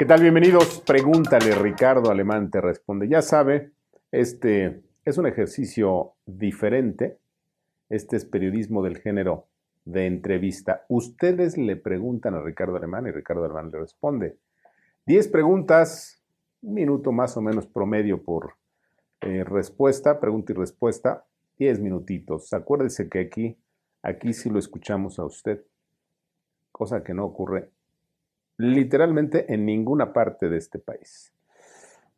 ¿Qué tal? Bienvenidos. Pregúntale, Ricardo Alemán te responde. Ya sabe, este es un ejercicio diferente. Este es periodismo del género de entrevista. Ustedes le preguntan a Ricardo Alemán y Ricardo Alemán le responde. Diez preguntas, un minuto más o menos promedio por eh, respuesta, pregunta y respuesta, diez minutitos. Acuérdese que aquí, aquí sí lo escuchamos a usted, cosa que no ocurre literalmente en ninguna parte de este país.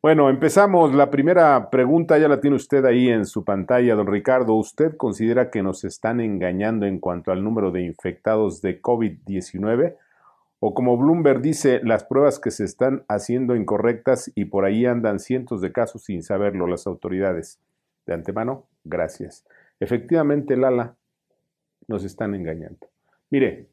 Bueno, empezamos. La primera pregunta ya la tiene usted ahí en su pantalla, don Ricardo. ¿Usted considera que nos están engañando en cuanto al número de infectados de COVID-19? O como Bloomberg dice, las pruebas que se están haciendo incorrectas y por ahí andan cientos de casos sin saberlo las autoridades. De antemano, gracias. Efectivamente, Lala, nos están engañando. Mire,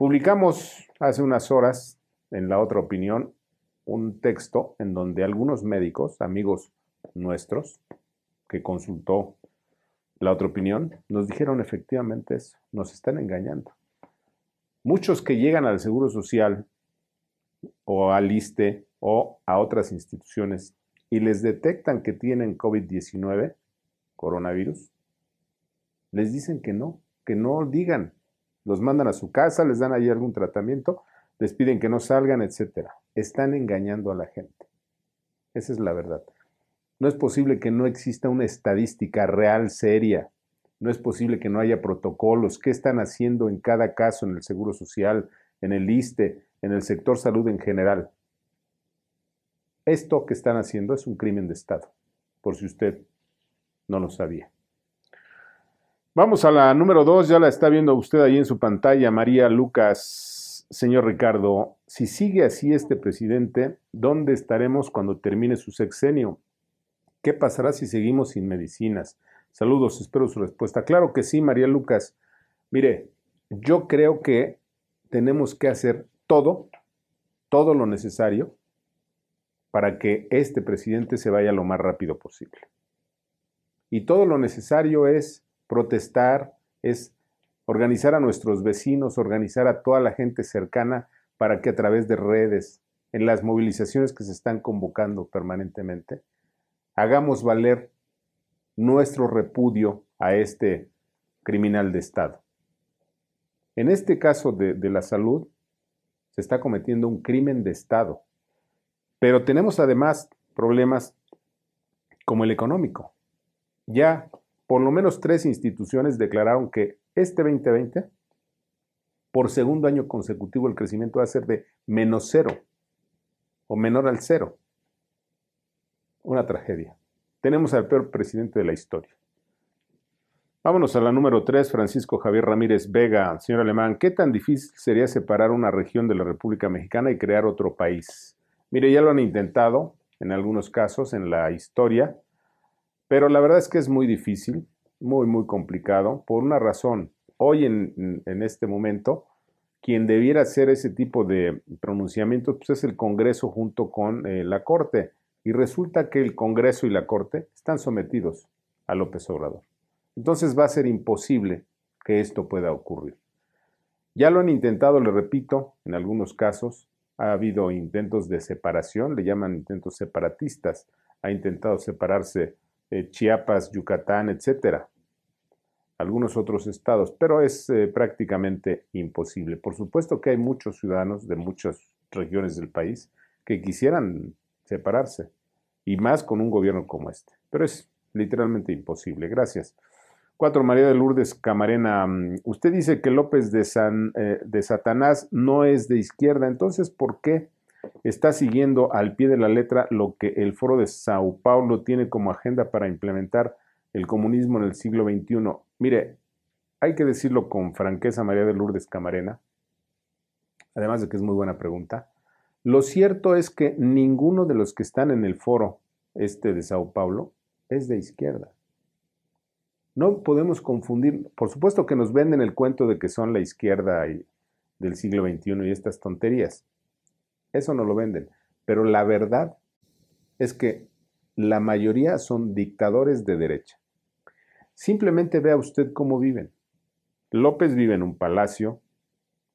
Publicamos hace unas horas en la otra opinión un texto en donde algunos médicos, amigos nuestros, que consultó la otra opinión, nos dijeron efectivamente eso, nos están engañando. Muchos que llegan al Seguro Social o al ISTE o a otras instituciones y les detectan que tienen COVID-19, coronavirus, les dicen que no, que no digan, los mandan a su casa, les dan ahí algún tratamiento, les piden que no salgan, etcétera. Están engañando a la gente. Esa es la verdad. No es posible que no exista una estadística real, seria. No es posible que no haya protocolos. ¿Qué están haciendo en cada caso en el Seguro Social, en el ISTE, en el sector salud en general? Esto que están haciendo es un crimen de Estado, por si usted no lo sabía. Vamos a la número dos, ya la está viendo usted ahí en su pantalla, María Lucas. Señor Ricardo, si sigue así este presidente, ¿dónde estaremos cuando termine su sexenio? ¿Qué pasará si seguimos sin medicinas? Saludos, espero su respuesta. Claro que sí, María Lucas. Mire, yo creo que tenemos que hacer todo, todo lo necesario para que este presidente se vaya lo más rápido posible. Y todo lo necesario es Protestar es organizar a nuestros vecinos, organizar a toda la gente cercana para que a través de redes, en las movilizaciones que se están convocando permanentemente, hagamos valer nuestro repudio a este criminal de Estado. En este caso de, la salud, se está cometiendo un crimen de Estado, pero tenemos además problemas como el económico. Ya por lo menos tres instituciones declararon que este 2020, por segundo año consecutivo, el crecimiento va a ser de menos cero o menor al cero. Una tragedia. Tenemos al peor presidente de la historia. Vámonos a la número tres. Francisco Javier Ramírez Vega. Señor Alemán, ¿qué tan difícil sería separar una región de la República Mexicana y crear otro país? Mire, ya lo han intentado en algunos casos en la historia. Pero la verdad es que es muy difícil, muy, muy complicado, por una razón. Hoy en, este momento, quien debiera hacer ese tipo de pronunciamiento pues, es el Congreso junto con eh, la Corte. Y resulta que el Congreso y la Corte están sometidos a López Obrador. Entonces va a ser imposible que esto pueda ocurrir. Ya lo han intentado, le repito, en algunos casos ha habido intentos de separación, le llaman intentos separatistas, ha intentado separarse eh, Chiapas, Yucatán, etcétera. Algunos otros estados, pero es eh, prácticamente imposible. Por supuesto que hay muchos ciudadanos de muchas regiones del país que quisieran separarse, y más con un gobierno como este, pero es literalmente imposible. Gracias. Cuatro, María de Lourdes Camarena, mm, usted dice que López de, San, eh, de Satanás no es de izquierda, entonces, ¿por qué? está siguiendo al pie de la letra lo que el Foro de Sao Paulo tiene como agenda para implementar el comunismo en el siglo XXI. Mire, hay que decirlo con franqueza, María de Lourdes Camarena, además de que es muy buena pregunta. Lo cierto es que ninguno de los que están en el foro este de Sao Paulo es de izquierda. No podemos confundir, por supuesto que nos venden el cuento de que son la izquierda del siglo XXI y estas tonterías. Eso no lo venden. Pero la verdad es que la mayoría son dictadores de derecha. Simplemente vea usted cómo viven. López vive en un palacio,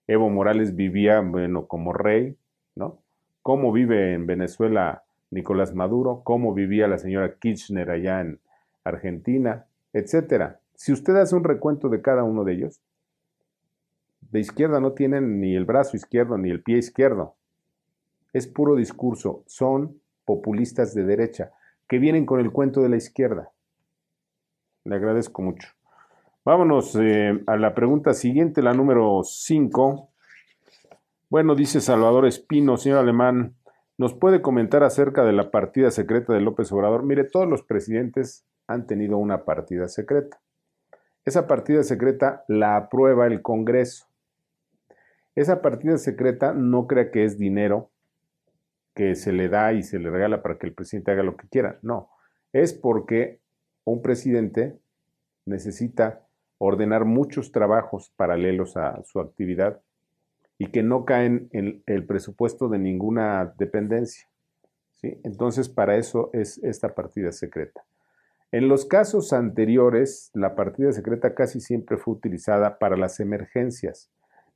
Evo Morales vivía, bueno, como rey, ¿no? Cómo vive en Venezuela Nicolás Maduro, cómo vivía la señora Kirchner allá en Argentina, etcétera. Si usted hace un recuento de cada uno de ellos, de izquierda no tienen ni el brazo izquierdo ni el pie izquierdo. Es puro discurso. Son populistas de derecha que vienen con el cuento de la izquierda. Le agradezco mucho. Vámonos eh, a la pregunta siguiente, la número 5. Bueno, dice Salvador Espino, señor alemán, ¿nos puede comentar acerca de la partida secreta de López Obrador? Mire, todos los presidentes han tenido una partida secreta. Esa partida secreta la aprueba el Congreso. Esa partida secreta no crea que es dinero que se le da y se le regala para que el presidente haga lo que quiera. No, es porque un presidente necesita ordenar muchos trabajos paralelos a su actividad y que no caen en el presupuesto de ninguna dependencia. ¿sí? Entonces, para eso es esta partida secreta. En los casos anteriores, la partida secreta casi siempre fue utilizada para las emergencias.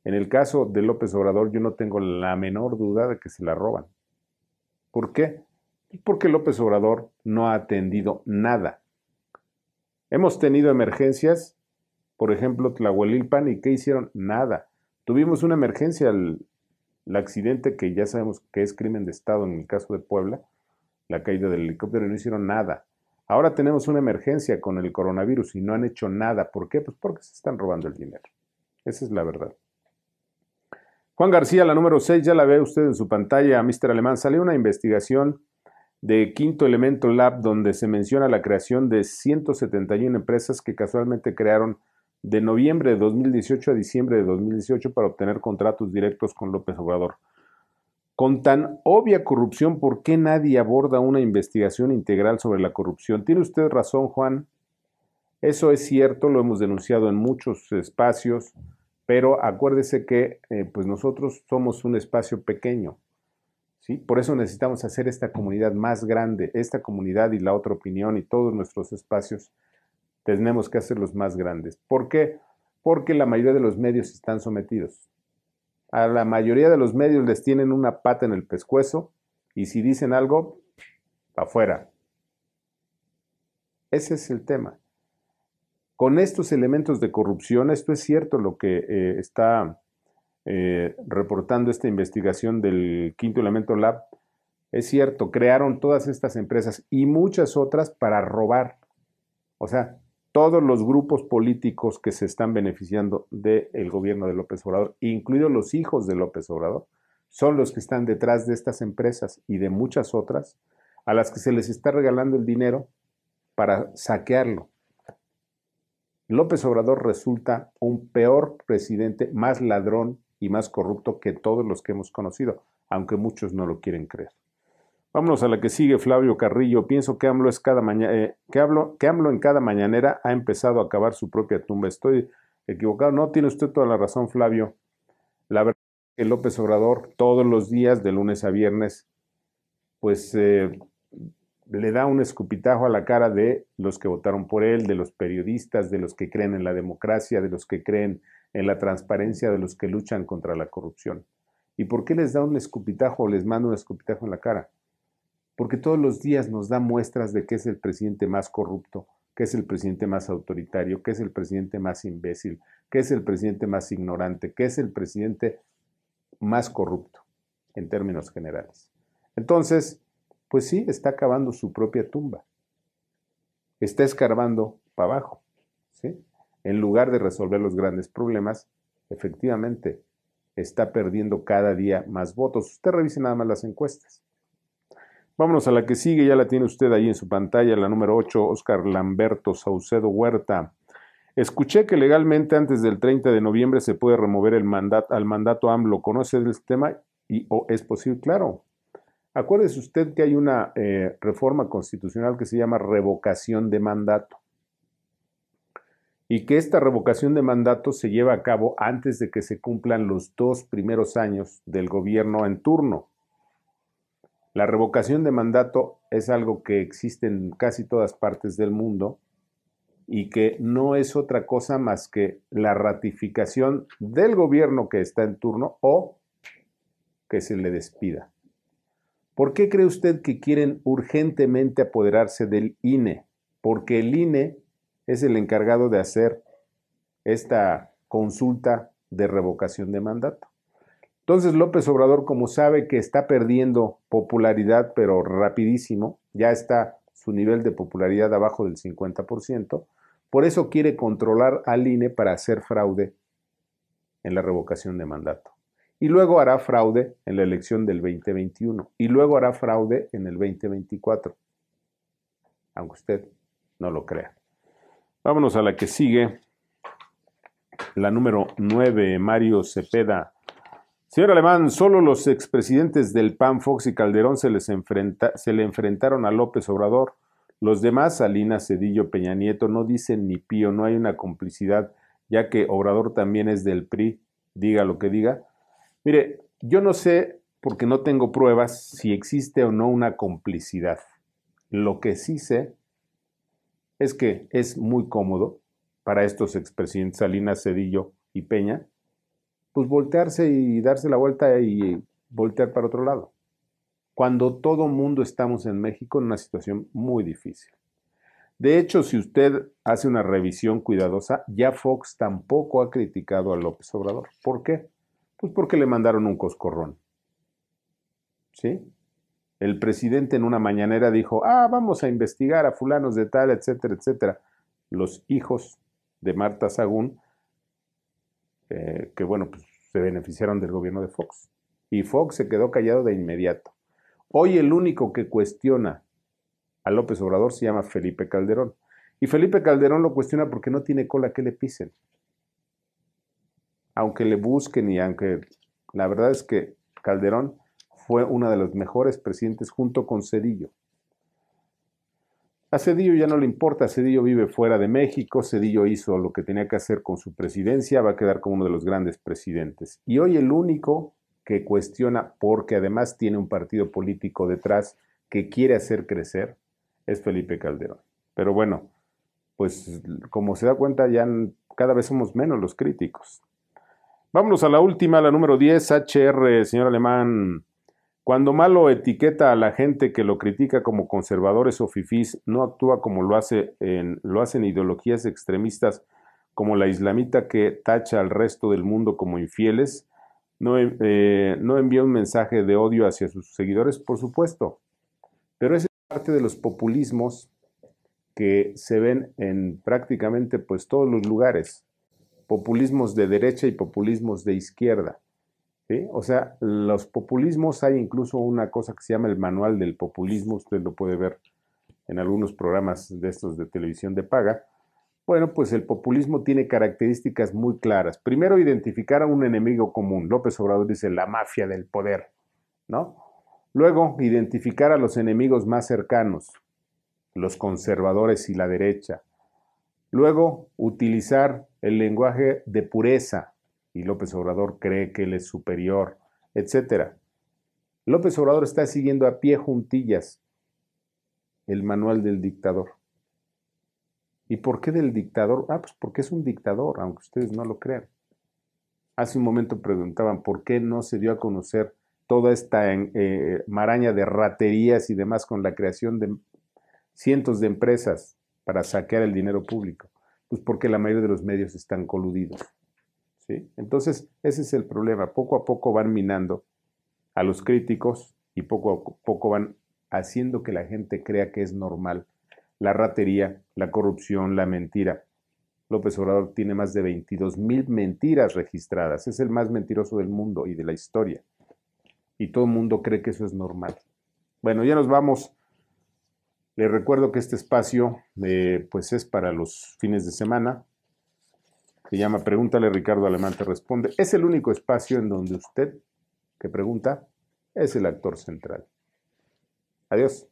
En el caso de López Obrador, yo no tengo la menor duda de que se la roban. ¿Por qué? Porque López Obrador no ha atendido nada. Hemos tenido emergencias, por ejemplo, Tlahuelilpan, ¿y qué hicieron? Nada. Tuvimos una emergencia, el, el, accidente que ya sabemos que es crimen de Estado en el caso de Puebla, la caída del helicóptero, y no hicieron nada. Ahora tenemos una emergencia con el coronavirus y no han hecho nada. ¿Por qué? Pues porque se están robando el dinero. Esa es la verdad. Juan García, la número 6, ya la ve usted en su pantalla, Mr. Alemán. Salió una investigación de Quinto Elemento Lab donde se menciona la creación de 171 empresas que casualmente crearon de noviembre de 2018 a diciembre de 2018 para obtener contratos directos con López Obrador. Con tan obvia corrupción, ¿por qué nadie aborda una investigación integral sobre la corrupción? Tiene usted razón, Juan. Eso es cierto, lo hemos denunciado en muchos espacios. Pero acuérdese que eh, pues nosotros somos un espacio pequeño, ¿sí? Por eso necesitamos hacer esta comunidad más grande, esta comunidad y la otra opinión y todos nuestros espacios tenemos que hacerlos más grandes. ¿Por qué? Porque la mayoría de los medios están sometidos. A la mayoría de los medios les tienen una pata en el pescuezo y si dicen algo, afuera. Ese es el tema con estos elementos de corrupción, esto es cierto lo que eh, está eh, reportando esta investigación del quinto elemento lab, es cierto, crearon todas estas empresas y muchas otras para robar. O sea, todos los grupos políticos que se están beneficiando del gobierno de López Obrador, incluidos los hijos de López Obrador, son los que están detrás de estas empresas y de muchas otras a las que se les está regalando el dinero para saquearlo. López Obrador resulta un peor presidente, más ladrón y más corrupto que todos los que hemos conocido, aunque muchos no lo quieren creer. Vámonos a la que sigue Flavio Carrillo. Pienso que AMLO, es cada eh, hablo, que en cada mañanera ha empezado a acabar su propia tumba. Estoy equivocado. No, tiene usted toda la razón, Flavio. La verdad es que López Obrador todos los días, de lunes a viernes, pues eh, le da un escupitajo a la cara de los que votaron por él, de los periodistas, de los que creen en la democracia, de los que creen en la transparencia, de los que luchan contra la corrupción. ¿Y por qué les da un escupitajo o les manda un escupitajo en la cara? Porque todos los días nos da muestras de que es el presidente más corrupto, que es el presidente más autoritario, que es el presidente más imbécil, que es el presidente más ignorante, que es el presidente más corrupto en términos generales. Entonces, pues sí, está cavando su propia tumba. Está escarbando para abajo. ¿sí? En lugar de resolver los grandes problemas, efectivamente, está perdiendo cada día más votos. Usted revise nada más las encuestas. Vámonos a la que sigue, ya la tiene usted ahí en su pantalla, la número 8, Oscar Lamberto Saucedo Huerta. Escuché que legalmente antes del 30 de noviembre se puede remover el mandato, al mandato AMLO. ¿Conoce el tema? Y, ¿O es posible? Claro, Acuérdese usted que hay una eh, reforma constitucional que se llama revocación de mandato y que esta revocación de mandato se lleva a cabo antes de que se cumplan los dos primeros años del gobierno en turno. La revocación de mandato es algo que existe en casi todas partes del mundo y que no es otra cosa más que la ratificación del gobierno que está en turno o que se le despida. ¿Por qué cree usted que quieren urgentemente apoderarse del INE? Porque el INE es el encargado de hacer esta consulta de revocación de mandato. Entonces López Obrador, como sabe que está perdiendo popularidad, pero rapidísimo, ya está su nivel de popularidad abajo del 50%, por eso quiere controlar al INE para hacer fraude en la revocación de mandato y luego hará fraude en la elección del 2021 y luego hará fraude en el 2024, aunque usted no lo crea. Vámonos a la que sigue, la número 9, Mario Cepeda. Señor Alemán, solo los expresidentes del PAN, Fox y Calderón se, les se le enfrentaron a López Obrador. Los demás, Salinas, Cedillo, Peña Nieto, no dicen ni pío, no hay una complicidad, ya que Obrador también es del PRI, diga lo que diga, Mire, yo no sé, porque no tengo pruebas, si existe o no una complicidad. Lo que sí sé es que es muy cómodo para estos expresidentes Salinas, Cedillo y Peña, pues voltearse y darse la vuelta y voltear para otro lado. Cuando todo mundo estamos en México en una situación muy difícil. De hecho, si usted hace una revisión cuidadosa, ya Fox tampoco ha criticado a López Obrador. ¿Por qué? Pues porque le mandaron un coscorrón. ¿Sí? El presidente en una mañanera dijo, ah, vamos a investigar a fulanos de tal, etcétera, etcétera. Los hijos de Marta Sagún, eh, que bueno, pues, se beneficiaron del gobierno de Fox. Y Fox se quedó callado de inmediato. Hoy el único que cuestiona a López Obrador se llama Felipe Calderón. Y Felipe Calderón lo cuestiona porque no tiene cola que le pisen aunque le busquen y aunque la verdad es que Calderón fue uno de los mejores presidentes junto con Cedillo. A Cedillo ya no le importa, Cedillo vive fuera de México, Cedillo hizo lo que tenía que hacer con su presidencia, va a quedar como uno de los grandes presidentes. Y hoy el único que cuestiona, porque además tiene un partido político detrás que quiere hacer crecer, es Felipe Calderón. Pero bueno, pues como se da cuenta, ya cada vez somos menos los críticos. Vámonos a la última, la número 10, HR, señor Alemán. Cuando Malo etiqueta a la gente que lo critica como conservadores o fifís, no actúa como lo, hace en, lo hacen ideologías extremistas como la islamita que tacha al resto del mundo como infieles, no, eh, no envía un mensaje de odio hacia sus seguidores, por supuesto. Pero es parte de los populismos que se ven en prácticamente pues, todos los lugares populismos de derecha y populismos de izquierda. O sea, los populismos, hay incluso una cosa que se llama el manual del populismo, usted lo puede ver en algunos programas de estos de televisión de paga. Bueno, pues el populismo tiene características muy claras. Primero, identificar a un enemigo común. López Obrador dice la mafia del poder, ¿no? Luego, identificar a los enemigos más cercanos, los conservadores y la derecha. Luego, utilizar el lenguaje de pureza, y López Obrador cree que él es superior, etc. López Obrador está siguiendo a pie juntillas el manual del dictador. ¿Y por qué del dictador? Ah, pues porque es un dictador, aunque ustedes no lo crean. Hace un momento preguntaban por qué no se dio a conocer toda esta eh, maraña de raterías y demás con la creación de cientos de empresas para saquear el dinero público. Pues porque la mayoría de los medios están coludidos. ¿sí? Entonces, ese es el problema. Poco a poco van minando a los críticos y poco a poco van haciendo que la gente crea que es normal la ratería, la corrupción, la mentira. López Obrador tiene más de 22 mil mentiras registradas. Es el más mentiroso del mundo y de la historia. Y todo el mundo cree que eso es normal. Bueno, ya nos vamos. Le recuerdo que este espacio eh, pues es para los fines de semana. Se llama Pregúntale Ricardo Alemán te responde. Es el único espacio en donde usted que pregunta es el actor central. Adiós.